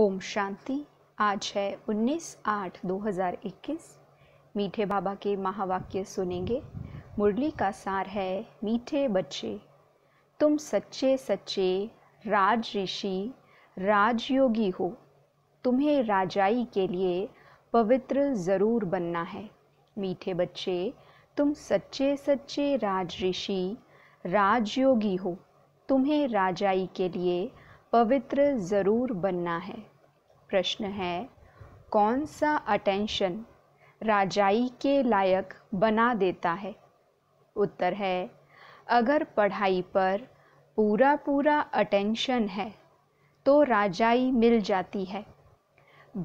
ओम शांति आज है 19 आठ 2021 मीठे बाबा के महावाक्य सुनेंगे मुरली का सार है मीठे बच्चे तुम सच्चे सच्चे राज ऋषि राजयोगी हो तुम्हें राजाई के लिए पवित्र ज़रूर बनना है मीठे बच्चे तुम सच्चे सच्चे राज ऋषि राजयोगी हो तुम्हें राजाई के लिए पवित्र ज़रूर बनना है प्रश्न है कौन सा अटेंशन राजाई के लायक बना देता है उत्तर है अगर पढ़ाई पर पूरा पूरा अटेंशन है तो राजाई मिल जाती है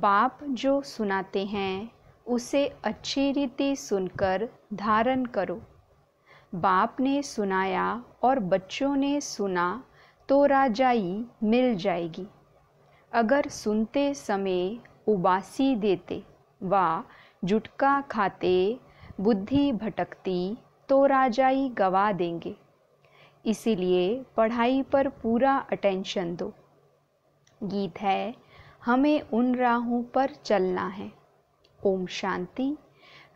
बाप जो सुनाते हैं उसे अच्छी रीति सुनकर धारण करो बाप ने सुनाया और बच्चों ने सुना तो राजाई मिल जाएगी अगर सुनते समय उबासी देते व जुटका खाते बुद्धि भटकती तो राजाई गवा देंगे इसीलिए पढ़ाई पर पूरा अटेंशन दो गीत है हमें उन राहों पर चलना है ओम शांति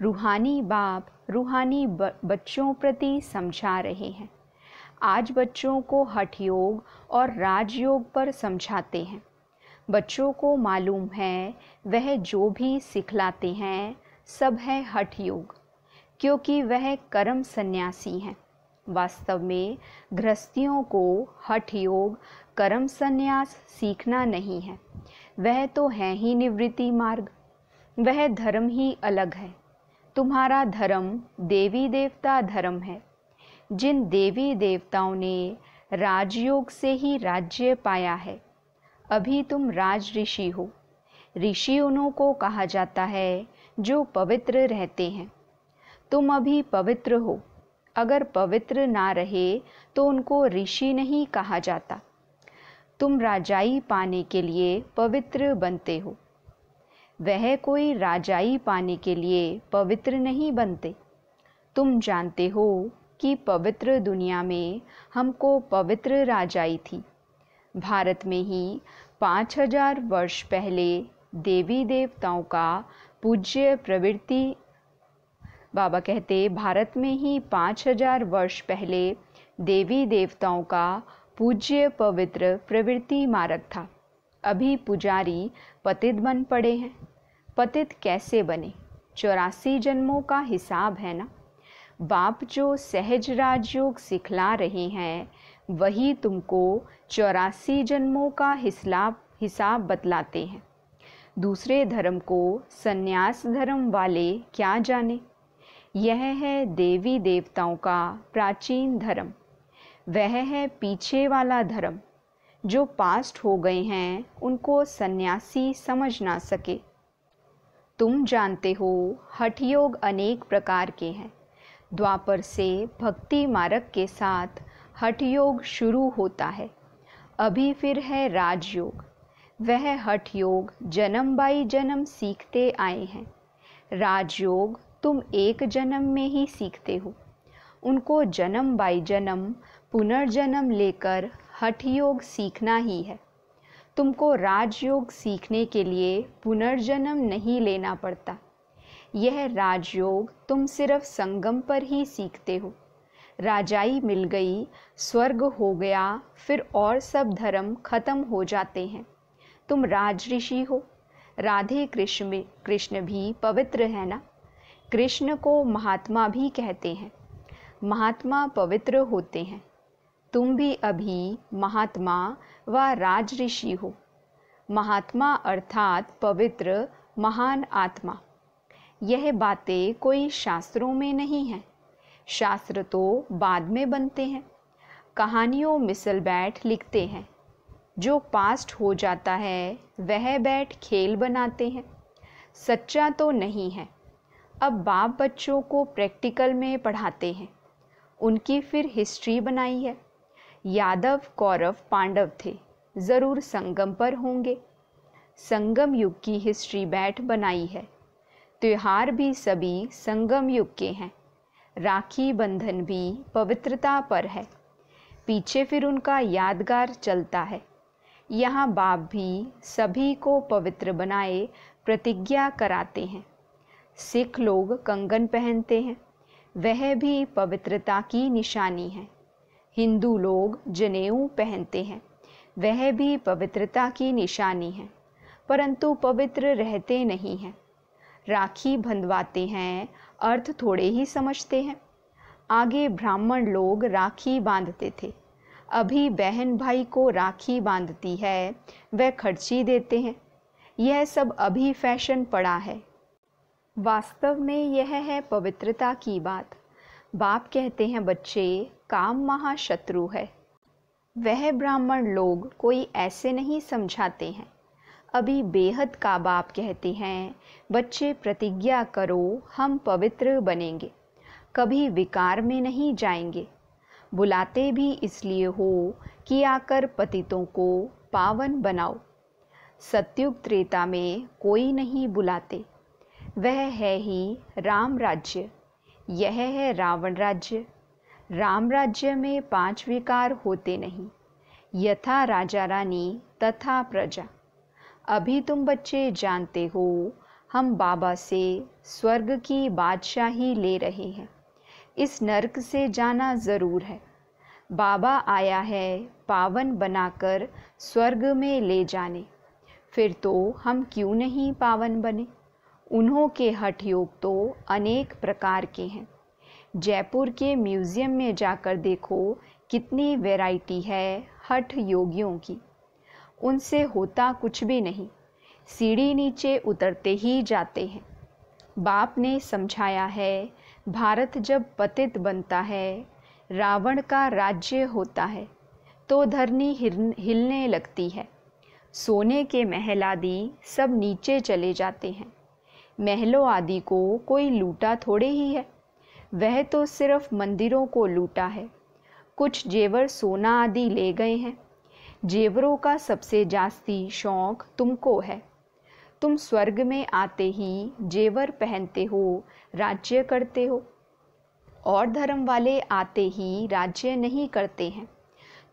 रूहानी बाप रूहानी बच्चों प्रति समझा रहे हैं आज बच्चों को हठ योग और राजयोग पर समझाते हैं बच्चों को मालूम है वह जो भी सिखलाते हैं सब है हठ योग क्योंकि वह कर्म सन्यासी हैं वास्तव में गृहस्थियों को हठ योग कर्म संन्यास सीखना नहीं है वह तो है ही निवृत्ति मार्ग वह धर्म ही अलग है तुम्हारा धर्म देवी देवता धर्म है जिन देवी देवताओं ने राजयोग से ही राज्य पाया है अभी तुम राज ऋषि हो ऋषि उन्हों को कहा जाता है जो पवित्र रहते हैं तुम अभी पवित्र हो अगर पवित्र ना रहे तो उनको ऋषि नहीं कहा जाता तुम राजाई पाने के लिए पवित्र बनते हो वह कोई राजाई पाने के लिए पवित्र नहीं बनते तुम जानते हो कि पवित्र दुनिया में हमको पवित्र राजाई थी भारत में ही पाँच हजार वर्ष पहले देवी देवताओं का पूज्य प्रवृत्ति बाबा कहते भारत में ही पाँच हजार वर्ष पहले देवी देवताओं का पूज्य पवित्र प्रवृत्ति मारक था अभी पुजारी पतित बन पड़े हैं पतित कैसे बने चौरासी जन्मों का हिसाब है ना बाप जो सहज राजयोग सिखला रहे हैं वही तुमको चौरासी जन्मों का हिसाब हिसाब बतलाते हैं दूसरे धर्म को संन्यास धर्म वाले क्या जाने यह है देवी देवताओं का प्राचीन धर्म वह है पीछे वाला धर्म जो पास्ट हो गए हैं उनको सन्यासी समझ ना सके तुम जानते हो हठयोग अनेक प्रकार के हैं द्वापर से भक्ति मार्ग के साथ हठ योग शुरू होता है अभी फिर है राजयोग वह हठ योग जन्म बाई जन्म सीखते आए हैं राजयोग तुम एक जन्म में ही सीखते हो उनको जन्म बाई जन्म पुनर्जन्म लेकर हठ योग सीखना ही है तुमको राजयोग सीखने के लिए पुनर्जन्म नहीं लेना पड़ता यह राजयोग तुम सिर्फ संगम पर ही सीखते हो राजाई मिल गई स्वर्ग हो गया फिर और सब धर्म खत्म हो जाते हैं तुम राज ऋषि हो राधे कृष्ण कृष्ण भी पवित्र है ना कृष्ण को महात्मा भी कहते हैं महात्मा पवित्र होते हैं तुम भी अभी महात्मा व राज ऋषि हो महात्मा अर्थात पवित्र महान आत्मा यह बातें कोई शास्त्रों में नहीं हैं शास्त्र तो बाद में बनते हैं कहानियों मिसल बैठ लिखते हैं जो पास्ट हो जाता है वह बैठ खेल बनाते हैं सच्चा तो नहीं है अब बाप बच्चों को प्रैक्टिकल में पढ़ाते हैं उनकी फिर हिस्ट्री बनाई है यादव कौरव पांडव थे ज़रूर संगम पर होंगे संगम युग की हिस्ट्री बैठ बनाई है त्यौहार भी सभी संगम युग के हैं राखी बंधन भी पवित्रता पर है पीछे फिर उनका यादगार चलता है यहाँ बाप भी सभी को पवित्र बनाए प्रतिज्ञा कराते हैं सिख लोग कंगन पहनते हैं वह भी पवित्रता की निशानी है हिंदू लोग जनेऊ पहनते हैं वह भी पवित्रता की निशानी है परंतु पवित्र रहते नहीं हैं राखी बंधवाते हैं अर्थ थोड़े ही समझते हैं आगे ब्राह्मण लोग राखी बांधते थे अभी बहन भाई को राखी बांधती है वह खर्ची देते हैं यह सब अभी फैशन पड़ा है वास्तव में यह है पवित्रता की बात बाप कहते हैं बच्चे काम महाशत्रु है वह ब्राह्मण लोग कोई ऐसे नहीं समझाते हैं अभी बेहद का बाप कहते हैं बच्चे प्रतिज्ञा करो हम पवित्र बनेंगे कभी विकार में नहीं जाएंगे बुलाते भी इसलिए हो कि आकर पतितों को पावन बनाओ सत्युग त्रेता में कोई नहीं बुलाते वह है ही राम राज्य यह है रावण राज्य राम राज्य में पांच विकार होते नहीं यथा राजा रानी तथा प्रजा अभी तुम बच्चे जानते हो हम बाबा से स्वर्ग की बादशाही ले रहे हैं इस नरक से जाना ज़रूर है बाबा आया है पावन बनाकर स्वर्ग में ले जाने फिर तो हम क्यों नहीं पावन बने उन्हों के हठ योग तो अनेक प्रकार के हैं जयपुर के म्यूज़ियम में जाकर देखो कितनी वैरायटी है हठ योगियों की उनसे होता कुछ भी नहीं सीढ़ी नीचे उतरते ही जाते हैं बाप ने समझाया है भारत जब पतित बनता है रावण का राज्य होता है तो धरनी हिलने लगती है सोने के महल आदि सब नीचे चले जाते हैं महलों आदि को कोई लूटा थोड़े ही है वह तो सिर्फ मंदिरों को लूटा है कुछ जेवर सोना आदि ले गए हैं जेवरों का सबसे जास्ती शौक तुमको है तुम स्वर्ग में आते ही जेवर पहनते हो राज्य करते हो और धर्म वाले आते ही राज्य नहीं करते हैं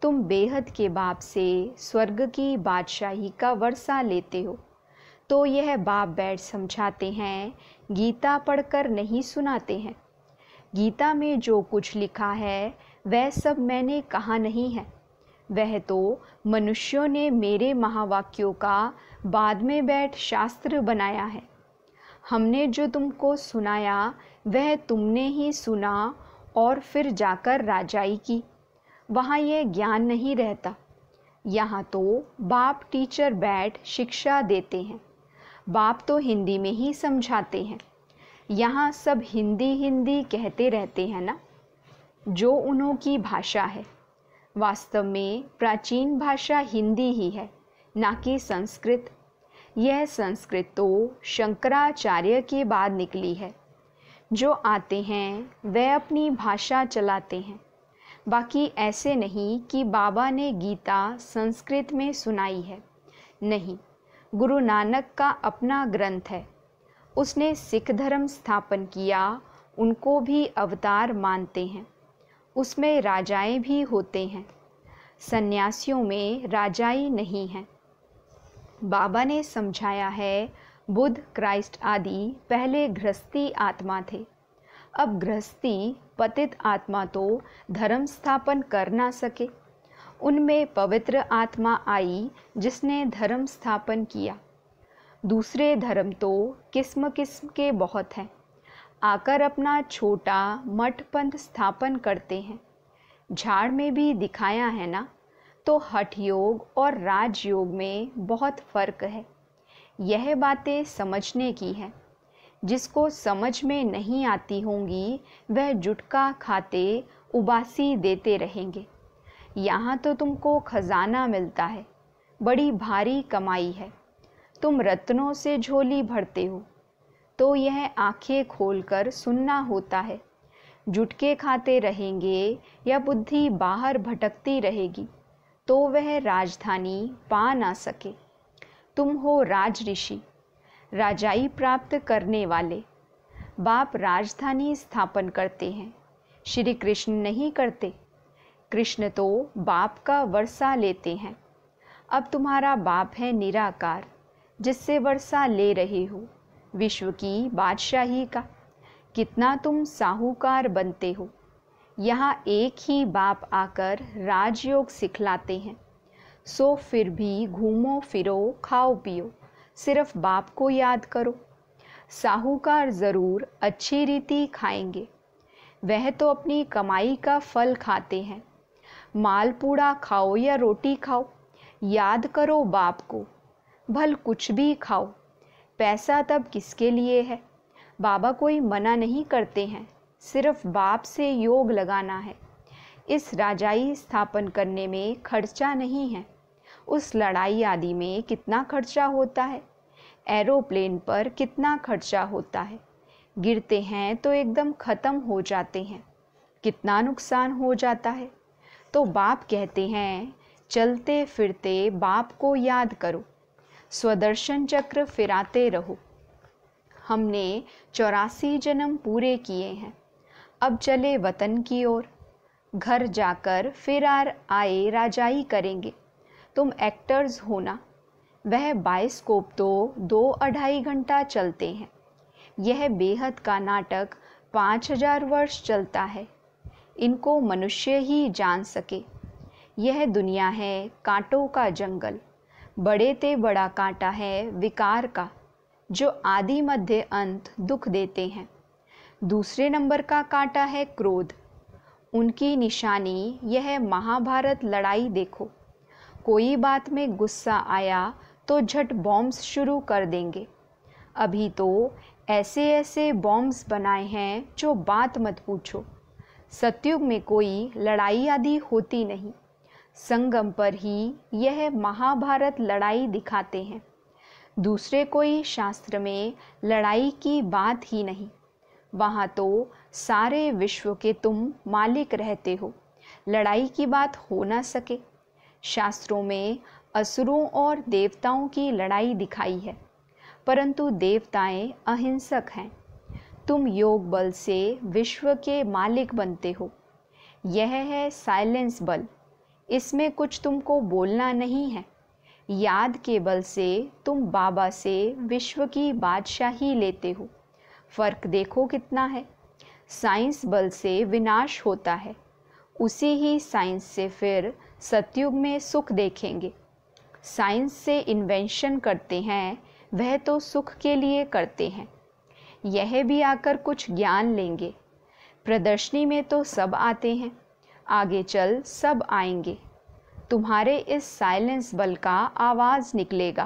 तुम बेहद के बाप से स्वर्ग की बादशाही का वर्षा लेते हो तो यह बाप बैठ समझाते हैं गीता पढ़कर नहीं सुनाते हैं गीता में जो कुछ लिखा है वह सब मैंने कहा नहीं है वह तो मनुष्यों ने मेरे महावाक्यों का बाद में बैठ शास्त्र बनाया है हमने जो तुमको सुनाया वह तुमने ही सुना और फिर जाकर राजाई की वहाँ यह ज्ञान नहीं रहता यहाँ तो बाप टीचर बैठ शिक्षा देते हैं बाप तो हिंदी में ही समझाते हैं यहाँ सब हिंदी हिंदी कहते रहते हैं ना जो उन्हों की भाषा है वास्तव में प्राचीन भाषा हिंदी ही है ना कि संस्कृत यह संस्कृत तो शंकराचार्य के बाद निकली है जो आते हैं वे अपनी भाषा चलाते हैं बाकी ऐसे नहीं कि बाबा ने गीता संस्कृत में सुनाई है नहीं गुरु नानक का अपना ग्रंथ है उसने सिख धर्म स्थापन किया उनको भी अवतार मानते हैं उसमें राजाएं भी होते हैं सन्यासियों में राजाई नहीं हैं बाबा ने समझाया है बुद्ध क्राइस्ट आदि पहले गृहस्थी आत्मा थे अब गृहस्थी पतित आत्मा तो धर्म स्थापन कर ना सके उनमें पवित्र आत्मा आई जिसने धर्म स्थापन किया दूसरे धर्म तो किस्म किस्म के बहुत हैं आकर अपना छोटा मठ पंथ स्थापन करते हैं झाड़ में भी दिखाया है ना तो हठ योग और राजयोग में बहुत फर्क है यह बातें समझने की हैं जिसको समझ में नहीं आती होंगी वह जुटका खाते उबासी देते रहेंगे यहाँ तो तुमको खजाना मिलता है बड़ी भारी कमाई है तुम रत्नों से झोली भरते हो तो यह आंखें खोलकर सुनना होता है जुटके खाते रहेंगे या बुद्धि बाहर भटकती रहेगी तो वह राजधानी पा ना सके तुम हो राज ऋषि राजाई प्राप्त करने वाले बाप राजधानी स्थापन करते हैं श्री कृष्ण नहीं करते कृष्ण तो बाप का वर्षा लेते हैं अब तुम्हारा बाप है निराकार जिससे वर्षा ले रहे हो विश्व की बादशाही का कितना तुम साहूकार बनते हो यहाँ एक ही बाप आकर राजयोग सिखलाते हैं सो फिर भी घूमो फिरो खाओ पियो सिर्फ बाप को याद करो साहूकार ज़रूर अच्छी रीति खाएंगे वह तो अपनी कमाई का फल खाते हैं मालपूड़ा खाओ या रोटी खाओ याद करो बाप को भल कुछ भी खाओ पैसा तब किसके लिए है बाबा कोई मना नहीं करते हैं सिर्फ बाप से योग लगाना है इस राजाई स्थापन करने में खर्चा नहीं है उस लड़ाई आदि में कितना खर्चा होता है एरोप्लेन पर कितना खर्चा होता है गिरते हैं तो एकदम ख़त्म हो जाते हैं कितना नुकसान हो जाता है तो बाप कहते हैं चलते फिरते बाप को याद करो स्वदर्शन चक्र फिराते रहो हमने चौरासी जन्म पूरे किए हैं अब चले वतन की ओर घर जाकर फिर आर आए राजाई करेंगे तुम एक्टर्स होना वह बायोस्कोप तो दो अढ़ाई घंटा चलते हैं यह बेहद का नाटक पाँच हजार वर्ष चलता है इनको मनुष्य ही जान सके यह दुनिया है कांटों का जंगल बड़े ते बड़ा कांटा है विकार का जो आदि मध्य अंत दुख देते हैं दूसरे नंबर का कांटा है क्रोध उनकी निशानी यह महाभारत लड़ाई देखो कोई बात में गुस्सा आया तो झट बॉम्ब्स शुरू कर देंगे अभी तो ऐसे ऐसे बॉम्ब्स बनाए हैं जो बात मत पूछो सतयुग में कोई लड़ाई आदि होती नहीं संगम पर ही यह महाभारत लड़ाई दिखाते हैं दूसरे कोई शास्त्र में लड़ाई की बात ही नहीं वहाँ तो सारे विश्व के तुम मालिक रहते हो लड़ाई की बात हो ना सके शास्त्रों में असुरों और देवताओं की लड़ाई दिखाई है परंतु देवताएं अहिंसक हैं तुम योग बल से विश्व के मालिक बनते हो यह है साइलेंस बल इसमें कुछ तुमको बोलना नहीं है याद के बल से तुम बाबा से विश्व की बादशाही लेते हो फर्क देखो कितना है साइंस बल से विनाश होता है उसी ही साइंस से फिर सतयुग में सुख देखेंगे साइंस से इन्वेंशन करते हैं वह तो सुख के लिए करते हैं यह भी आकर कुछ ज्ञान लेंगे प्रदर्शनी में तो सब आते हैं आगे चल सब आएंगे तुम्हारे इस साइलेंस बल का आवाज़ निकलेगा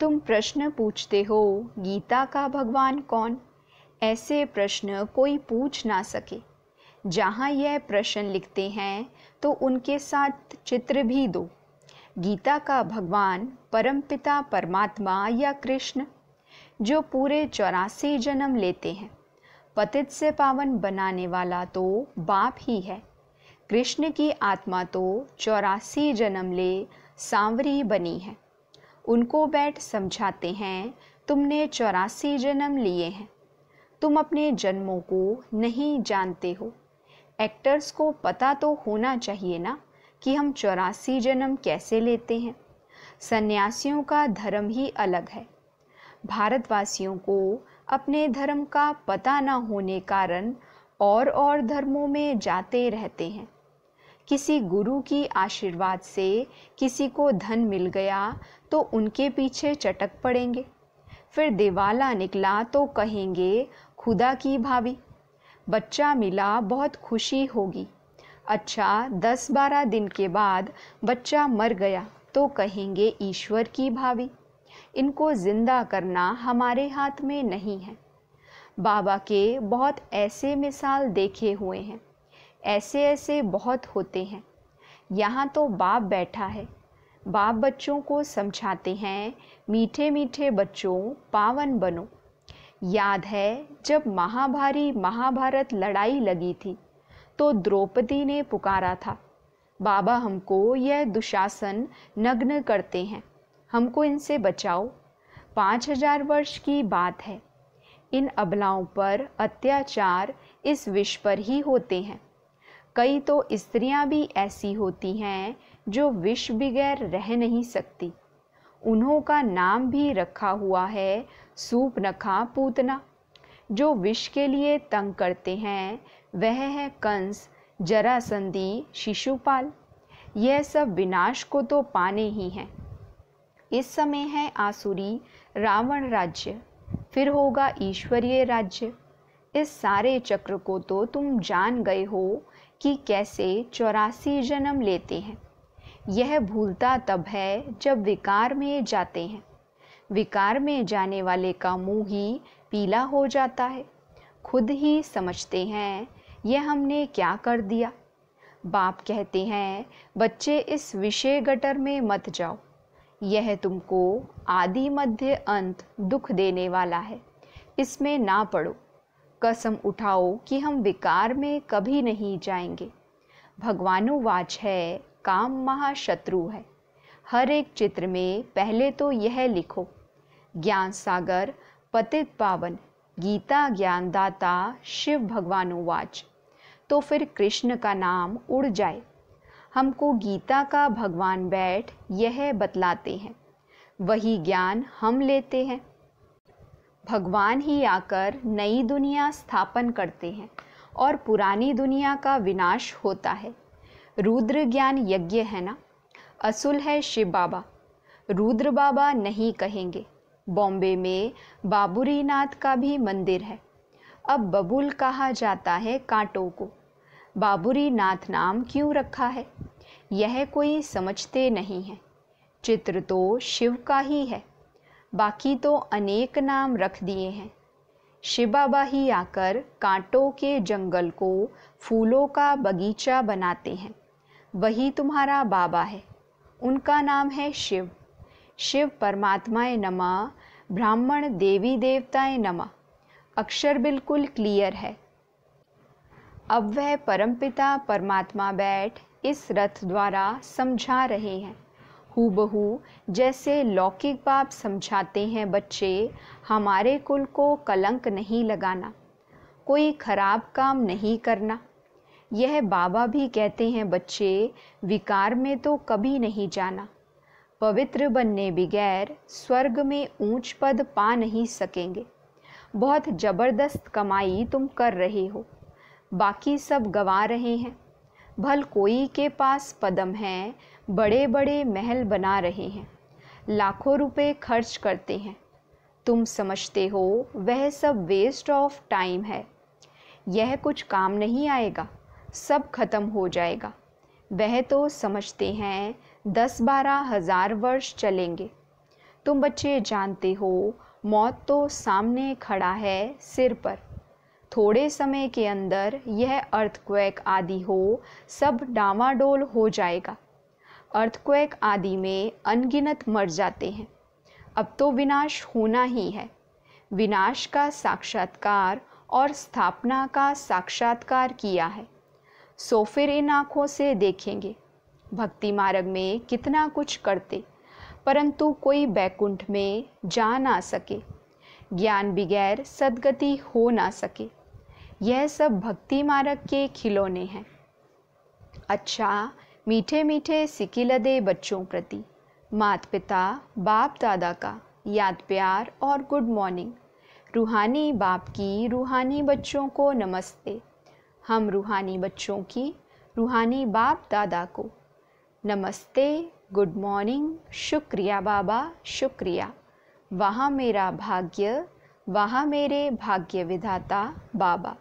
तुम प्रश्न पूछते हो गीता का भगवान कौन ऐसे प्रश्न कोई पूछ ना सके जहाँ यह प्रश्न लिखते हैं तो उनके साथ चित्र भी दो गीता का भगवान परमपिता परमात्मा या कृष्ण जो पूरे चौरासी जन्म लेते हैं पतित से पावन बनाने वाला तो बाप ही है कृष्ण की आत्मा तो चौरासी जन्म ले सांवरी बनी है उनको बैठ समझाते हैं तुमने चौरासी जन्म लिए हैं तुम अपने जन्मों को नहीं जानते हो एक्टर्स को पता तो होना चाहिए ना कि हम चौरासी जन्म कैसे लेते हैं सन्यासियों का धर्म ही अलग है भारतवासियों को अपने धर्म का पता न होने कारण और और धर्मों में जाते रहते हैं किसी गुरु की आशीर्वाद से किसी को धन मिल गया तो उनके पीछे चटक पड़ेंगे फिर दिवाला निकला तो कहेंगे खुदा की भाभी बच्चा मिला बहुत खुशी होगी अच्छा दस बारह दिन के बाद बच्चा मर गया तो कहेंगे ईश्वर की भाभी इनको ज़िंदा करना हमारे हाथ में नहीं है बाबा के बहुत ऐसे मिसाल देखे हुए हैं ऐसे ऐसे बहुत होते हैं यहाँ तो बाप बैठा है बाप बच्चों को समझाते हैं मीठे मीठे बच्चों पावन बनो याद है जब महाभारी महाभारत लड़ाई लगी थी तो द्रौपदी ने पुकारा था बाबा हमको यह दुशासन नग्न करते हैं हमको इनसे बचाओ पाँच हजार वर्ष की बात है इन अबलाओं पर अत्याचार इस विष पर ही होते हैं कई तो स्त्रियां भी ऐसी होती हैं जो विष बगैर रह नहीं सकती उन्हों का नाम भी रखा हुआ है सूप नखा पूतना जो विष के लिए तंग करते हैं वह है कंस जरासंदी शिशुपाल यह सब विनाश को तो पाने ही हैं इस समय है आसुरी रावण राज्य फिर होगा ईश्वरीय राज्य इस सारे चक्र को तो तुम जान गए हो कि कैसे चौरासी जन्म लेते हैं यह भूलता तब है जब विकार में जाते हैं विकार में जाने वाले का मुंह ही पीला हो जाता है खुद ही समझते हैं यह हमने क्या कर दिया बाप कहते हैं बच्चे इस विषय गटर में मत जाओ यह तुमको आदि मध्य अंत दुख देने वाला है इसमें ना पड़ो कसम उठाओ कि हम विकार में कभी नहीं जाएंगे भगवानुवाच है काम महाशत्रु है हर एक चित्र में पहले तो यह लिखो ज्ञान सागर पतित पावन गीता ज्ञानदाता शिव भगवानुवाच तो फिर कृष्ण का नाम उड़ जाए हमको गीता का भगवान बैठ यह बतलाते हैं वही ज्ञान हम लेते हैं भगवान ही आकर नई दुनिया स्थापन करते हैं और पुरानी दुनिया का विनाश होता है रुद्र ज्ञान यज्ञ है ना असुल है शिव बाबा रुद्र बाबा नहीं कहेंगे बॉम्बे में बाबुरी नाथ का भी मंदिर है अब बबुल कहा जाता है कांटों को बाबुरी नाथ नाम क्यों रखा है यह कोई समझते नहीं है चित्र तो शिव का ही है बाकी तो अनेक नाम रख दिए हैं शिव बाबा ही आकर कांटों के जंगल को फूलों का बगीचा बनाते हैं वही तुम्हारा बाबा है उनका नाम है शिव शिव परमात्माए नमा ब्राह्मण देवी देवताए नमा अक्षर बिल्कुल क्लियर है अब वह परमपिता परमात्मा बैठ इस रथ द्वारा समझा रहे हैं हूबहू जैसे लौकिक बाप समझाते हैं बच्चे हमारे कुल को कलंक नहीं लगाना कोई खराब काम नहीं करना यह बाबा भी कहते हैं बच्चे विकार में तो कभी नहीं जाना पवित्र बनने बगैर स्वर्ग में ऊंच पद पा नहीं सकेंगे बहुत ज़बरदस्त कमाई तुम कर रहे हो बाकी सब गंवा रहे हैं भल कोई के पास पदम हैं बड़े बड़े महल बना रहे हैं लाखों रुपए खर्च करते हैं तुम समझते हो वह सब वेस्ट ऑफ टाइम है यह कुछ काम नहीं आएगा सब खत्म हो जाएगा वह तो समझते हैं दस बारह हज़ार वर्ष चलेंगे तुम बच्चे जानते हो मौत तो सामने खड़ा है सिर पर थोड़े समय के अंदर यह अर्थक्वेक आदि हो सब डामाडोल हो जाएगा अर्थक्वेक आदि में अनगिनत मर जाते हैं अब तो विनाश होना ही है विनाश का साक्षात्कार और स्थापना का साक्षात्कार किया है सो फिर इन आँखों से देखेंगे भक्ति मार्ग में कितना कुछ करते परंतु कोई बैकुंठ में जा ना सके ज्ञान बिगैर सदगति हो ना सके यह सब भक्ति मार्ग के खिलौने हैं अच्छा मीठे मीठे सिकिलदे बच्चों प्रति मात पिता बाप दादा का याद प्यार और गुड मॉर्निंग रूहानी बाप की रूहानी बच्चों को नमस्ते हम रूहानी बच्चों की रूहानी बाप दादा को नमस्ते गुड मॉर्निंग शुक्रिया बाबा शुक्रिया वहाँ मेरा भाग्य वहाँ मेरे भाग्य विधाता बाबा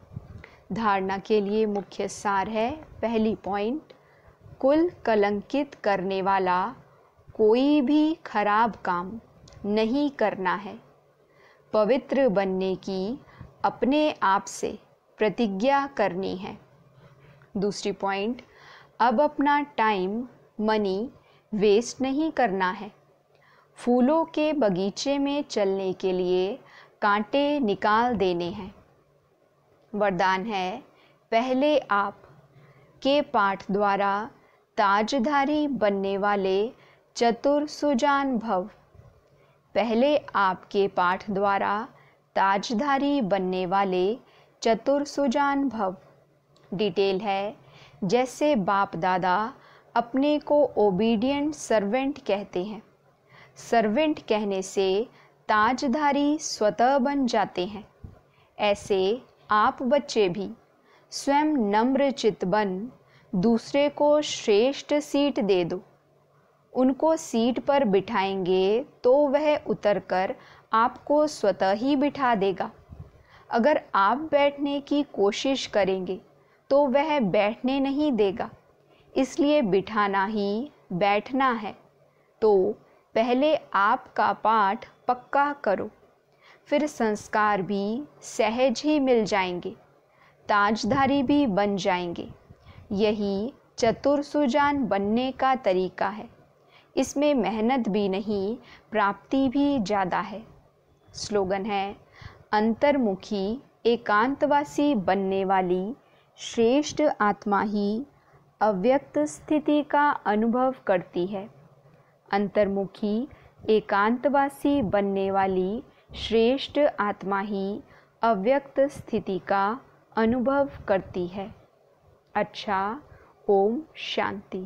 धारणा के लिए मुख्य सार है पहली पॉइंट कुल कलंकित करने वाला कोई भी खराब काम नहीं करना है पवित्र बनने की अपने आप से प्रतिज्ञा करनी है दूसरी पॉइंट अब अपना टाइम मनी वेस्ट नहीं करना है फूलों के बगीचे में चलने के लिए कांटे निकाल देने हैं वरदान है पहले आप के पाठ द्वारा ताजधारी बनने वाले चतुर सुजान भव पहले आपके पाठ द्वारा ताजधारी बनने वाले चतुर सुजान भव डिटेल है जैसे बाप दादा अपने को ओबीडियंट सर्वेंट कहते हैं सर्वेंट कहने से ताजधारी स्वतः बन जाते हैं ऐसे आप बच्चे भी स्वयं नम्र चित बन दूसरे को श्रेष्ठ सीट दे दो उनको सीट पर बिठाएंगे तो वह उतरकर आपको स्वतः ही बिठा देगा अगर आप बैठने की कोशिश करेंगे तो वह बैठने नहीं देगा इसलिए बिठाना ही बैठना है तो पहले आपका पाठ पक्का करो फिर संस्कार भी सहज ही मिल जाएंगे ताजधारी भी बन जाएंगे यही चतुर सुजान बनने का तरीका है इसमें मेहनत भी नहीं प्राप्ति भी ज़्यादा है स्लोगन है अंतर्मुखी एकांतवासी बनने वाली श्रेष्ठ आत्मा ही अव्यक्त स्थिति का अनुभव करती है अंतर्मुखी एकांतवासी बनने वाली श्रेष्ठ आत्मा ही अव्यक्त स्थिति का अनुभव करती है अच्छा ओम शांति